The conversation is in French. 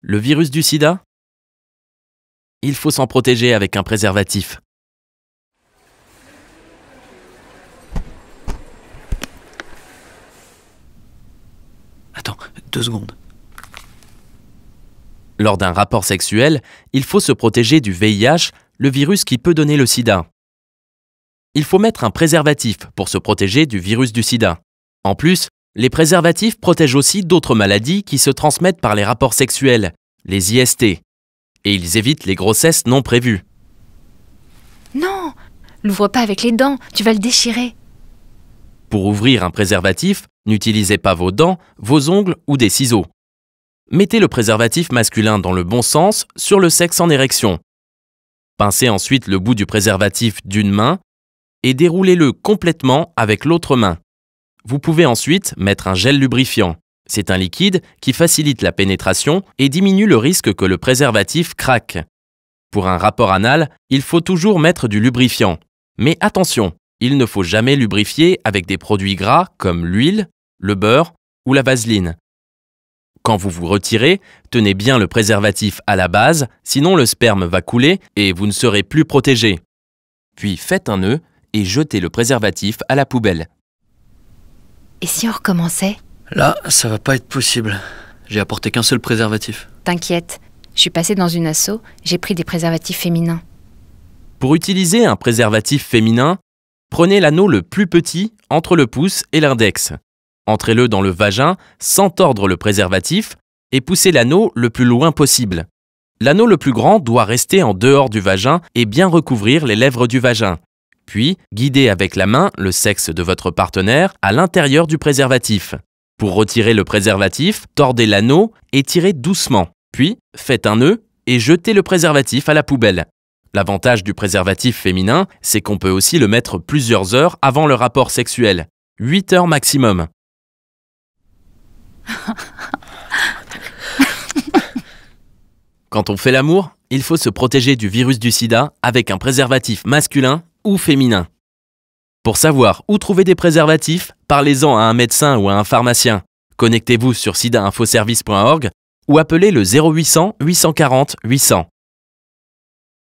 Le virus du sida Il faut s'en protéger avec un préservatif. Attends, deux secondes. Lors d'un rapport sexuel, il faut se protéger du VIH, le virus qui peut donner le sida. Il faut mettre un préservatif pour se protéger du virus du sida. En plus, les préservatifs protègent aussi d'autres maladies qui se transmettent par les rapports sexuels, les IST, et ils évitent les grossesses non prévues. Non, l'ouvre pas avec les dents, tu vas le déchirer. Pour ouvrir un préservatif, n'utilisez pas vos dents, vos ongles ou des ciseaux. Mettez le préservatif masculin dans le bon sens sur le sexe en érection. Pincez ensuite le bout du préservatif d'une main et déroulez-le complètement avec l'autre main. Vous pouvez ensuite mettre un gel lubrifiant. C'est un liquide qui facilite la pénétration et diminue le risque que le préservatif craque. Pour un rapport anal, il faut toujours mettre du lubrifiant. Mais attention, il ne faut jamais lubrifier avec des produits gras comme l'huile, le beurre ou la vaseline. Quand vous vous retirez, tenez bien le préservatif à la base, sinon le sperme va couler et vous ne serez plus protégé. Puis faites un nœud et jetez le préservatif à la poubelle. Et si on recommençait Là, ça va pas être possible. J'ai apporté qu'un seul préservatif. T'inquiète, je suis passée dans une asso, j'ai pris des préservatifs féminins. Pour utiliser un préservatif féminin, prenez l'anneau le plus petit entre le pouce et l'index. Entrez-le dans le vagin sans tordre le préservatif et poussez l'anneau le plus loin possible. L'anneau le plus grand doit rester en dehors du vagin et bien recouvrir les lèvres du vagin. Puis, guidez avec la main le sexe de votre partenaire à l'intérieur du préservatif. Pour retirer le préservatif, tordez l'anneau et tirez doucement. Puis, faites un nœud et jetez le préservatif à la poubelle. L'avantage du préservatif féminin, c'est qu'on peut aussi le mettre plusieurs heures avant le rapport sexuel. 8 heures maximum. Quand on fait l'amour, il faut se protéger du virus du sida avec un préservatif masculin féminin. Pour savoir où trouver des préservatifs, parlez-en à un médecin ou à un pharmacien. Connectez-vous sur sidainfoservice.org ou appelez le 0800 840 800.